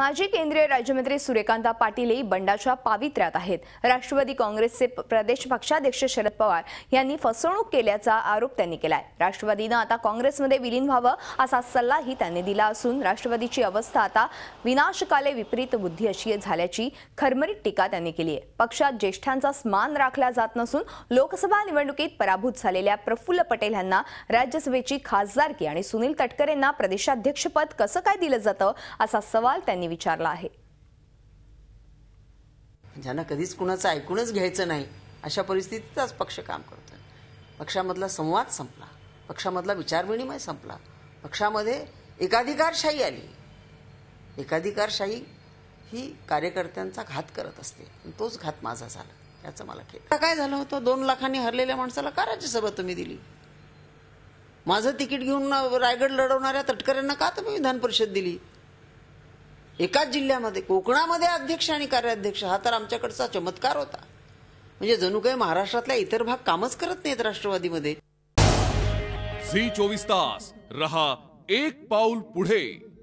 माजी केंद्रीय राज्यमंत्री सूर्यकांता पाटीलही बंडाच्या पावित्र्यात आहेत राष्ट्रवादी काँग्रेसचे प्रदेश पक्षाध्यक्ष शरद पवार यांनी फसवणूक केल्याचा आरोप त्यांनी केलाय राष्ट्रवादीनं आता काँग्रेसमध्ये विलीन व्हावं असा सल्लाही त्यांनी दिला असून राष्ट्रवादीची अवस्था आता विनाशकाले विपरीत बुद्धी अशी झाल्याची खरमरीत टीका त्यांनी केली आहे पक्षात ज्येष्ठांचा मान राखला जात नसून लोकसभा निवडणुकीत पराभूत झालेल्या प्रफुल्ल पटेल यांना राज्यसभेची खासदारकी आणि सुनील तटकरेंना प्रदेशाध्यक्षपद कसं काय दिलं जातं असा सवाल त्यांनी विचारला आहे ज्यांना कधीच कुणाचं ऐकूनच घ्यायचं नाही अशा परिस्थितीत आज पक्ष काम करतोय पक्षामधला संवाद संपला पक्षामधला विचारविनिमय संपला पक्षामध्ये एकाधिकारशाही आली एकाधिकारशाही ही कार्यकर्त्यांचा घात करत असते तोच घात माझा झाला याचं मला खेळ काय झालं होतं दोन लाखांनी हरलेल्या माणसाला का राज्यसभा तुम्ही दिली माझं तिकीट घेऊन रायगड लढवणाऱ्या तटकऱ्यांना का तुम्ही विधान परिषद दिली एकाच जिल्ह्यामध्ये कोकणामध्ये अध्यक्ष आणि कार्याध्यक्ष हा तर आमच्याकडचा चमत्कार होता म्हणजे जणू काही महाराष्ट्रातल्या इतर भाग कामच करत नाहीत राष्ट्रवादीमध्ये झी चोवीस तास रहा एक पाऊल पुढे